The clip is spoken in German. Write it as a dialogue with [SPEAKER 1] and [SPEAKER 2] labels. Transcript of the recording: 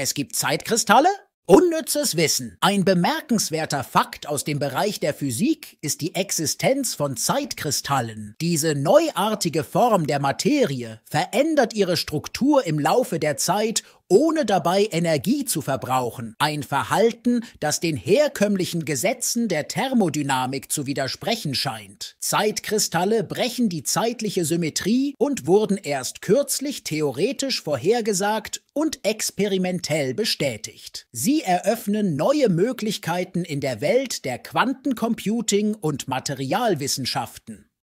[SPEAKER 1] Es gibt Zeitkristalle, Unnützes Wissen. Ein bemerkenswerter Fakt aus dem Bereich der Physik ist die Existenz von Zeitkristallen. Diese neuartige Form der Materie verändert ihre Struktur im Laufe der Zeit ohne dabei Energie zu verbrauchen, ein Verhalten, das den herkömmlichen Gesetzen der Thermodynamik zu widersprechen scheint. Zeitkristalle brechen die zeitliche Symmetrie und wurden erst kürzlich theoretisch vorhergesagt und experimentell bestätigt. Sie eröffnen neue Möglichkeiten in der Welt der Quantencomputing und Materialwissenschaften.